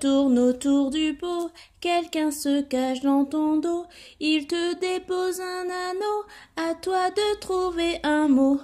tourne, autour du pot, quelqu'un se cache dans ton dos, il te dépose un anneau, à toi de trouver un mot.